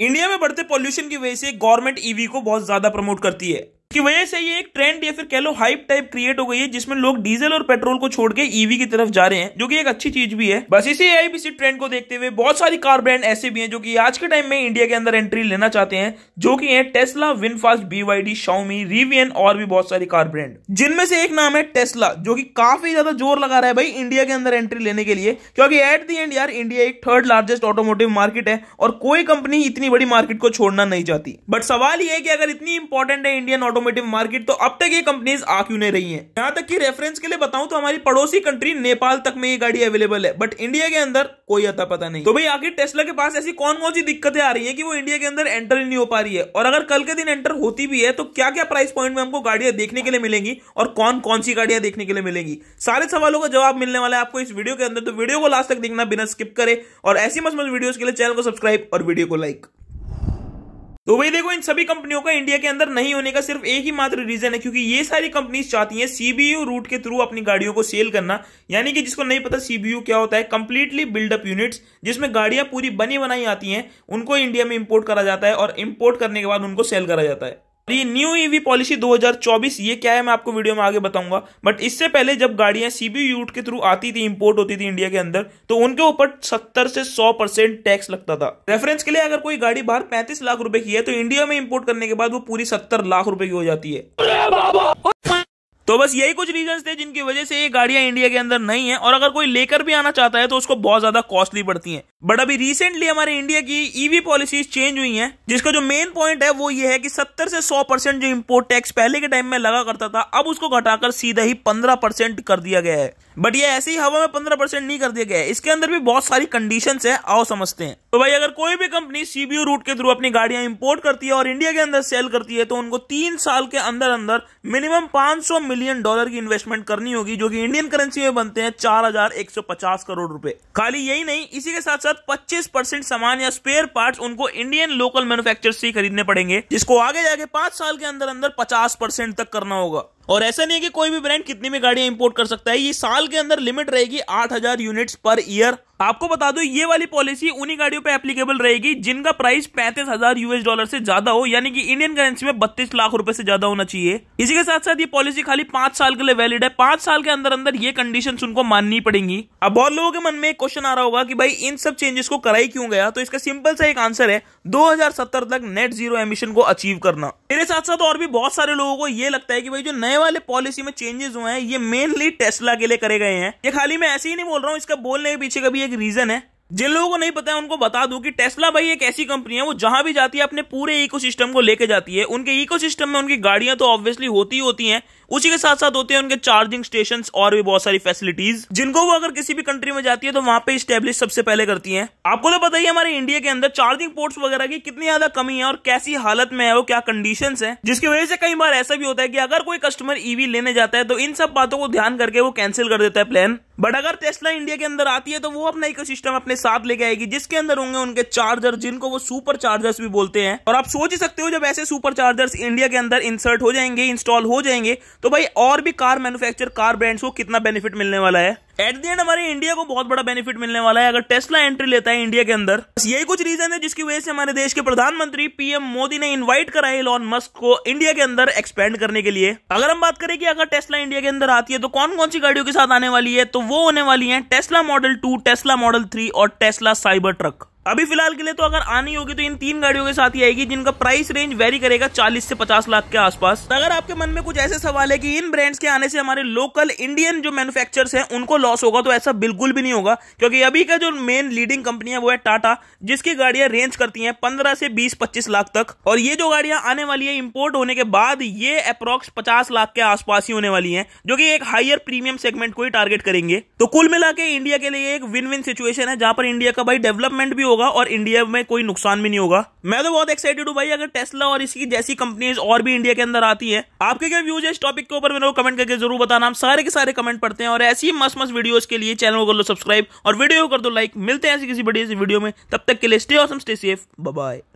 India में बढ़ते pollution की वजह से गवर्नमेंट ईवी को बहुत ज्यादा प्रमोट करती है की वजह से ये एक ट्रेंड या फिर कह लो हाइप टाइप क्रिएट हो गई है जिसमें लोग डीजल और पेट्रोल को छोड़ के ईवी e की तरफ जा रहे हैं जो कि एक अच्छी चीज भी है बस इसी आईबीसी ट्रेंड को देखते हुए बहुत सारी कार ब्रांड ऐसे भी हैं जो कि आज के टाइम में इंडिया के अंदर एंट्री लेना चाहते हैं जो कि है Tesla VinFast BYD Xiaomi Rivian और भी बहुत सारी कार ब्रांड जिनमें से एक नाम है टेस्ला जो की काफी ज्यादा जोर लगा रहा है भाई इंडिया के अंदर एंट्री लेने के लिए क्योंकि एट दी एंड यार इंडिया एक थर्ड लार्जेस्ट ऑटोमोटिव मार्केट है और कोई कंपनी इतनी बड़ी मार्केट को छोड़ना नहीं चाहती बट सवाल यह है कि अगर इतनी इंपॉर्टेंट है इंडियन ऑटोमोटिव मार्केट तो अब तक ये कंपनीज आ क्यों नहीं रही है यहाँ तक की रेफरेंस के लिए बताऊं तो हमारी पड़ोसी कंट्री नेपाल तक में ये गाड़ी अवेलेबल है बट इंडिया के अंदर कोई अता पता नहीं तो भाई आखिर टेस्ला के पास ऐसी कौन कौन सी दिक्कतें आ रही है की वो इंडिया के अंदर एंटर ही नहीं हो पा रही है और अगर कल के दिन एंटर होती भी है तो क्या क्या प्राइस पॉइंट में हमको गाड़ियां देखने के लिए मिलेंगी और कौन कौन सी गाड़ियां देखने के लिए मिलेंगी सारे सवालों का जवाब मिलने वाला है आपको इस वीडियो के अंदर तो वीडियो को लास्ट तक देखना बिना स्किप करे और ऐसी मस्त मस्त वीडियोस के लिए चैनल को सब्सक्राइब और वीडियो को लाइक तो वही देखो इन सभी कंपनियों का इंडिया के अंदर नहीं होने का सिर्फ एक ही मात्र रीजन है क्योंकि ये सारी कंपनीज चाहती हैं सीबीयू रूट के थ्रू अपनी गाड़ियों को सेल करना यानी कि जिसको नहीं पता सीबीयू क्या होता है कंप्लीटली बिल्डअप यूनिट्स जिसमें गाड़ियां पूरी बनी बनाई आती हैं उनको इंडिया में इंपोर्ट करा जाता है और इंपोर्ट करने के बाद उनको सेल करा जाता है ये न्यू ईवी पॉलिसी 2024 ये क्या है मैं आपको वीडियो में आगे बताऊंगा बट इससे पहले जब गाड़ियां सीबी यूट के थ्रू आती थी इंपोर्ट होती थी इंडिया के अंदर तो उनके ऊपर 70 से 100 परसेंट टैक्स लगता था रेफरेंस के लिए अगर कोई गाड़ी बाहर 35 लाख रुपए की है तो इंडिया में इंपोर्ट करने के बाद वो पूरी सत्तर लाख रुपए की हो जाती है तो बस यही कुछ रीजंस थे जिनकी वजह से ये गाड़ियां इंडिया के अंदर नहीं है और अगर कोई लेकर भी आना चाहता है तो उसको बहुत ज्यादा कॉस्टली पड़ती है बट अभी रिसेंटली हमारे इंडिया की ईवी पॉलिसीज चेंज हुई है जिसका जो मेन पॉइंट है वो ये है कि सत्तर से सौ परसेंट जो इम्पोर्ट टैक्स पहले के टाइम में लगा करता था अब उसको घटाकर सीधा ही पंद्रह परसेंट कर दिया गया है बट ये ऐसी हवा में पंद्रह परसेंट नहीं कर दिया गया है इसके अंदर भी बहुत सारी कंडीशन है आओ समझते हैं तो भाई अगर कोई भी कंपनी सीबीयू रूट के थ्रू अपनी गाड़ियां इंपोर्ट करती है और इंडिया के अंदर सेल करती है तो उनको तीन साल के अंदर अंदर मिनिमम पांच मिलियन डॉलर की इन्वेस्टमेंट करनी होगी जो कि इंडियन करेंसी में बनते हैं चार करोड़ रुपए खाली यही नहीं इसी के साथ साथ पच्चीस परसेंट सामान या स्पेयर पार्ट उनको इंडियन लोकल मैनुफेक्चर से खरीदने पड़ेंगे जिसको आगे जाके पांच साल के अंदर अंदर पचास परसेंट तक करना होगा और ऐसा नहीं है कि कोई भी ब्रांड कितनी भी गाड़ियां इंपोर्ट कर सकता है ये साल के अंदर लिमिट रहेगी आठ हजार यूनिट्स पर ईयर आपको बता दो ये वाली पॉलिसी उन्हीं गाड़ियों पे एप्लीकेबल रहेगी जिनका प्राइस पैंतीस हजार यूएस डॉलर से ज्यादा हो यानी कि इंडियन करेंसी में बत्तीस लाख रुपए से ज्यादा होना चाहिए इसी के साथ साथ ये पॉलिसी खाली पांच साल के लिए वैलिड है पांच साल के अंदर अंदर ये कंडीशन उनको माननी पड़ेगी अब बहुत लोगों के मन में एक क्वेश्चन आ रहा होगा कि भाई इन सब चेंजेस को कराई क्यों गया तो इसका सिंपल सा एक आंसर है दो तक नेट जीरो एमिशन को अचीव करना मेरे साथ साथ और भी बहुत सारे लोगों को ये लगता है कि भाई जो नए वाले पॉलिसी में चेंजेस हुए हैं ये मेनली टेस्ला के लिए करे गए हैं ये खाली मैं ऐसे ही नहीं बोल रहा हूँ इसका बोलने के पीछे कभी एक रीजन है जिन लोगों को नहीं पता है उनको बता दूं कि टेस्ला भाई एक ऐसी कंपनी है वो जहां भी जाती है अपने पूरे इकोसिस्टम को लेके जाती है उनके इकोसिस्टम में उनकी गाड़ियां तो ऑब्वियसली होती ही होती हैं उसी के साथ साथ होते हैं उनके चार्जिंग स्टेशन और भी बहुत सारी फैसिलिटीज जिनको वो अगर किसी भी कंट्री में जाती है तो वहां पे स्टेब्लिश सबसे पहले करती है आपको तो पता ही हमारे इंडिया के अंदर चार्जिंग पोर्ट्स वगैरह की कितनी ज्यादा कमी है और कैसी हालत में है वो क्या कंडीशन है जिसकी वजह से कई बार ऐसा भी होता है कि अगर कोई कस्टमर ईवी e लेने जाता है तो इन सब बातों को ध्यान करके वो कैंसिल कर देता है प्लान बट अगर टेस्ला इंडिया के अंदर आती है तो वो अपना इकोसिस्टम अपने साथ लेके आएगी जिसके अंदर होंगे उनके चार्जर जिनको वो सुपर चार्जर्स भी बोलते हैं और आप सोच ही सकते हो जब ऐसे सुपर चार्जर्स इंडिया के अंदर इंसर्ट हो जाएंगे इंस्टॉल हो जाएंगे तो भाई और भी कार मैन्युफैक्चर कार ब्रांड्स को कितना बेनिफिट मिलने वाला है एट दी एंड हमारे इंडिया को बहुत बड़ा बेनिफिट मिलने वाला है अगर टेस्ला एंट्री लेता है इंडिया के अंदर बस यही कुछ रीजन है जिसकी वजह से हमारे देश के प्रधानमंत्री पीएम मोदी ने इनवाइट करा है इलॉन मस्क को इंडिया के अंदर एक्सपेंड करने के लिए अगर हम बात करें कि अगर टेस्ला इंडिया के अंदर आती है तो कौन कौन सी गाड़ियों के साथ आने वाली है तो वो होने वाली है Tesla model two Tesla model three और टेस्ला साइबर ट्रक अभी फिलहाल के लिए तो अगर आनी होगी तो इन तीन गाड़ियों के साथ ही आएगी जिनका प्राइस रेंज वेरी करेगा 40 से 50 लाख के आसपास तो अगर आपके मन में कुछ ऐसे सवाल है कि इन ब्रांड्स के आने से हमारे लोकल इंडियन जो मैन्युफैक्चरर्स हैं उनको लॉस होगा तो ऐसा बिल्कुल भी नहीं होगा क्योंकि अभी का जो मेन लीडिंग कंपनी है वो है टाटा जिसकी गाड़ियां रेंज करती है पंद्रह से बीस पच्चीस लाख तक और ये जो गाड़ियां आने वाली है इम्पोर्ट होने के बाद ये अप्रोक्स पचास लाख के आसपास ही होने वाली है जो की एक हाइयर प्रीमियम सेगमेंट को ही टारगेट करेंगे तो कुल मिला के इंडिया के लिए एक विन विन सिचुएशन है जहां पर इंडिया का भाई डेवलपमेंट भी होगा होगा और इंडिया में कोई नुकसान भी नहीं होगा मैं तो बहुत एक्साइटेड हूँ भाई अगर टेस्ला और इसकी जैसी कंपनीज और भी इंडिया के अंदर आती है आपके क्या व्यूज है इस टॉपिक के ऊपर मेरे को कमेंट करके जरूर बताना हम सारे के सारे कमेंट पढ़ते हैं और ऐसी मस्त मस्त वीडियोज के लिए चैनल को कर लो सब्सक्राइब और वीडियो कर दो लाइक मिलते हैं ऐसी किसी बड़ी सी वीडियो में तब तक के लिए स्टे और स्टे सेफ बाय